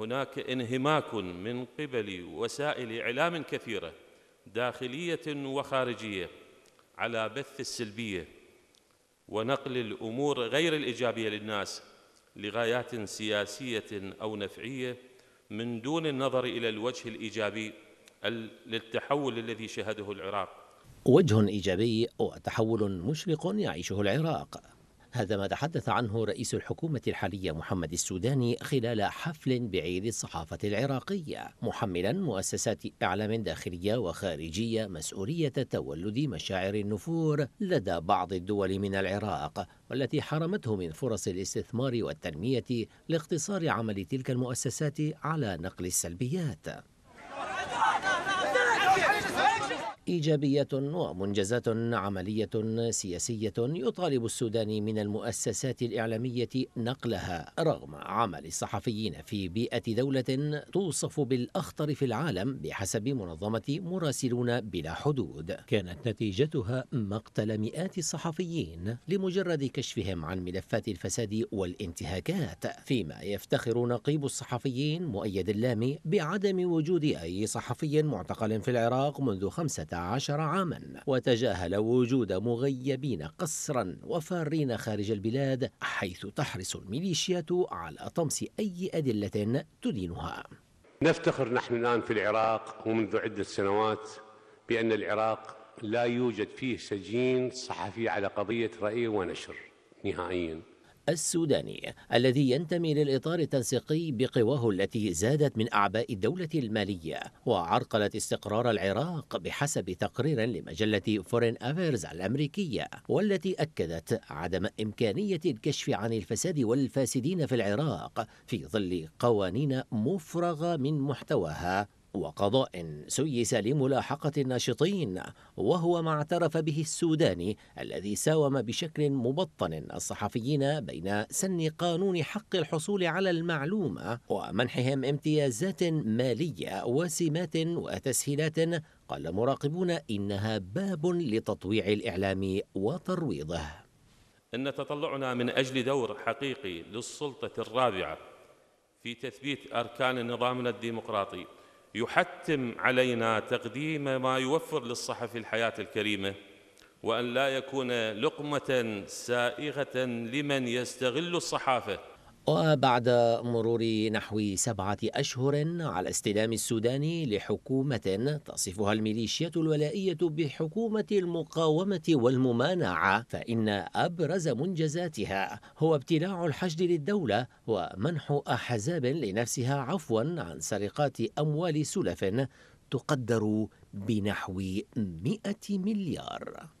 هناك انهماك من قبل وسائل اعلام كثيره داخليه وخارجيه على بث السلبيه ونقل الامور غير الايجابيه للناس لغايات سياسيه او نفعيه من دون النظر الى الوجه الايجابي للتحول الذي شهده العراق وجه ايجابي وتحول مشرق يعيشه العراق هذا ما تحدث عنه رئيس الحكومة الحالية محمد السوداني خلال حفل بعيد الصحافة العراقية محملا مؤسسات إعلام داخلية وخارجية مسؤولية تولد مشاعر النفور لدى بعض الدول من العراق والتي حرمته من فرص الاستثمار والتنمية لاقتصار عمل تلك المؤسسات على نقل السلبيات إيجابية ومنجزات عملية سياسية يطالب السودان من المؤسسات الإعلامية نقلها رغم عمل الصحفيين في بيئة دولة توصف بالأخطر في العالم بحسب منظمة مراسلون بلا حدود كانت نتيجتها مقتل مئات الصحفيين لمجرد كشفهم عن ملفات الفساد والانتهاكات فيما يفتخر نقيب الصحفيين مؤيد اللامي بعدم وجود أي صحفي معتقل في العراق منذ خمسة عشر عاما وتجاهل وجود مغيبين قسرا وفارين خارج البلاد حيث تحرص الميليشيات على طمس أي أدلة تدينها نفتخر نحن الآن في العراق ومنذ عدة سنوات بأن العراق لا يوجد فيه سجين صحفي على قضية رأي ونشر نهائياً السوداني الذي ينتمي للإطار التنسيقي بقواه التي زادت من أعباء الدولة المالية وعرقلت استقرار العراق بحسب تقرير لمجلة فورين أفيرز الأمريكية والتي أكدت عدم إمكانية الكشف عن الفساد والفاسدين في العراق في ظل قوانين مفرغة من محتواها وقضاء سيس لملاحقة الناشطين وهو ما اعترف به السوداني الذي ساوم بشكل مبطن الصحفيين بين سن قانون حق الحصول على المعلومة ومنحهم امتيازات مالية وسمات وتسهيلات قال مراقبون إنها باب لتطويع الإعلام وترويضه إن تطلعنا من أجل دور حقيقي للسلطة الرابعة في تثبيت أركان نظامنا الديمقراطي يحتم علينا تقديم ما يوفر للصحفي الحياة الكريمة وأن لا يكون لقمة سائغة لمن يستغل الصحافة وبعد مرور نحو سبعة أشهر على استلام السودان لحكومة تصفها الميليشيات الولائية بحكومة المقاومة والممانعة فإن أبرز منجزاتها هو ابتلاع الحشد للدولة ومنح أحزاب لنفسها عفوا عن سرقات أموال سلف تقدر بنحو 100 مليار